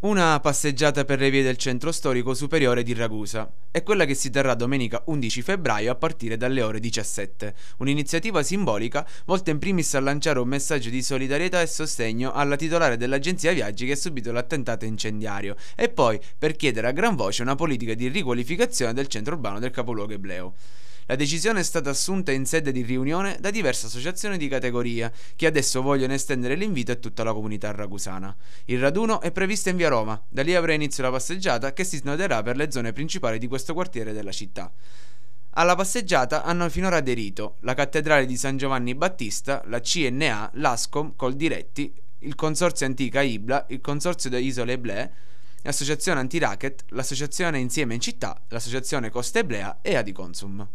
Una passeggiata per le vie del centro storico superiore di Ragusa è quella che si terrà domenica 11 febbraio a partire dalle ore 17, un'iniziativa simbolica volta in primis a lanciare un messaggio di solidarietà e sostegno alla titolare dell'agenzia viaggi che ha subito l'attentato incendiario e poi per chiedere a gran voce una politica di riqualificazione del centro urbano del capoluogo ebleo. La decisione è stata assunta in sede di riunione da diverse associazioni di categoria, che adesso vogliono estendere l'invito a tutta la comunità ragusana. Il raduno è previsto in via Roma, da lì avrà inizio la passeggiata che si snoderà per le zone principali di questo quartiere della città. Alla passeggiata hanno finora aderito la Cattedrale di San Giovanni Battista, la CNA, l'ASCOM, Coldiretti, il Consorzio Antica Ibla, il Consorzio delle Isole Eblè, l'Associazione Anti-Racket, l'Associazione Insieme in Città, l'Associazione Costa Eblea e Adiconsum.